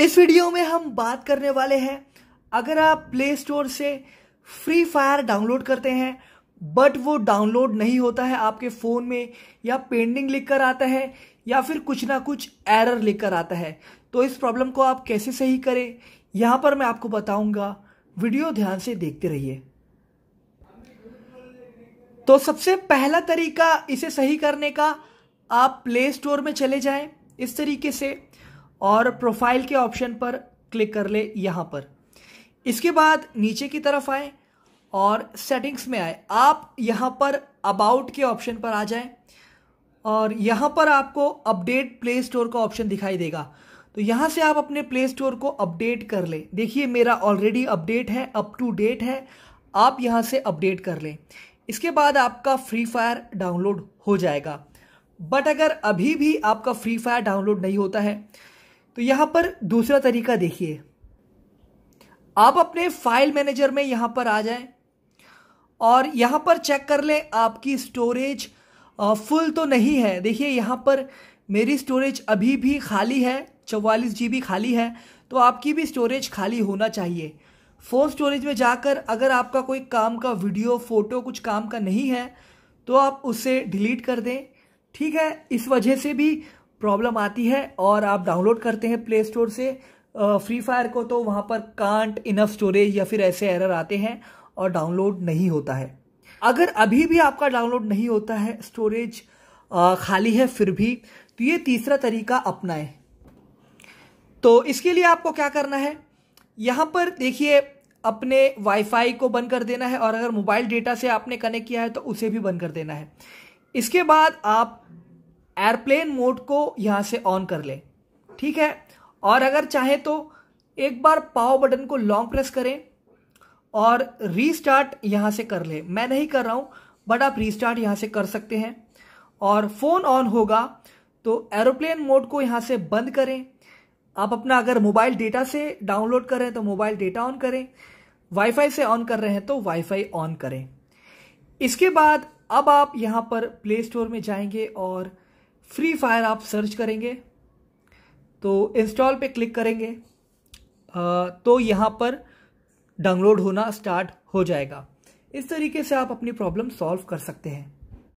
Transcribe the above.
इस वीडियो में हम बात करने वाले हैं अगर आप प्ले स्टोर से फ्री फायर डाउनलोड करते हैं बट वो डाउनलोड नहीं होता है आपके फ़ोन में या पेंडिंग लिख कर आता है या फिर कुछ ना कुछ एरर लिख कर आता है तो इस प्रॉब्लम को आप कैसे सही करें यहां पर मैं आपको बताऊंगा वीडियो ध्यान से देखते रहिए तो सबसे पहला तरीका इसे सही करने का आप प्ले स्टोर में चले जाएं इस तरीके से और प्रोफाइल के ऑप्शन पर क्लिक कर ले यहाँ पर इसके बाद नीचे की तरफ आए और सेटिंग्स में आए आप यहाँ पर अबाउट के ऑप्शन पर आ जाएं और यहाँ पर आपको अपडेट प्ले स्टोर का ऑप्शन दिखाई देगा तो यहाँ से आप अपने प्ले स्टोर को अपडेट कर लें देखिए मेरा ऑलरेडी अपडेट है अप टू डेट है आप यहाँ से अपडेट कर लें इसके बाद आपका फ्री फायर डाउनलोड हो जाएगा बट अगर अभी भी आपका फ्री फायर डाउनलोड नहीं होता है तो यहाँ पर दूसरा तरीका देखिए आप अपने फाइल मैनेजर में यहाँ पर आ जाएं और यहाँ पर चेक कर लें आपकी स्टोरेज फुल तो नहीं है देखिए यहाँ पर मेरी स्टोरेज अभी भी खाली है चौवालीस जी खाली है तो आपकी भी स्टोरेज खाली होना चाहिए फ़ोन स्टोरेज में जाकर अगर आपका कोई काम का वीडियो फ़ोटो कुछ काम का नहीं है तो आप उसे डिलीट कर दें ठीक है इस वजह से भी प्रॉब्लम आती है और आप डाउनलोड करते हैं प्ले स्टोर से फ्री फायर को तो वहाँ पर कांट इनफ स्टोरेज या फिर ऐसे एरर आते हैं और डाउनलोड नहीं होता है अगर अभी भी आपका डाउनलोड नहीं होता है स्टोरेज खाली है फिर भी तो ये तीसरा तरीका अपनाएं तो इसके लिए आपको क्या करना है यहाँ पर देखिए अपने वाईफाई को बंद कर देना है और अगर मोबाइल डेटा से आपने कनेक्ट किया है तो उसे भी बंद कर देना है इसके बाद आप एयरप्लेन मोड को यहां से ऑन कर लें ठीक है और अगर चाहे तो एक बार पावर बटन को लॉन्ग प्रेस करें और रीस्टार्ट यहां से कर लें मैं नहीं कर रहा हूं बट आप रीस्टार्ट यहां से कर सकते हैं और फ़ोन ऑन होगा तो एरोप्लेन मोड को यहाँ से बंद करें आप अपना अगर मोबाइल डेटा से डाउनलोड कर रहे हैं तो मोबाइल डेटा ऑन करें वाईफाई से ऑन कर रहे हैं तो वाईफाई ऑन करें इसके बाद अब आप यहाँ पर प्ले स्टोर में जाएंगे और फ्री फायर आप सर्च करेंगे तो इंस्टॉल पे क्लिक करेंगे तो यहाँ पर डाउनलोड होना स्टार्ट हो जाएगा इस तरीके से आप अपनी प्रॉब्लम सॉल्व कर सकते हैं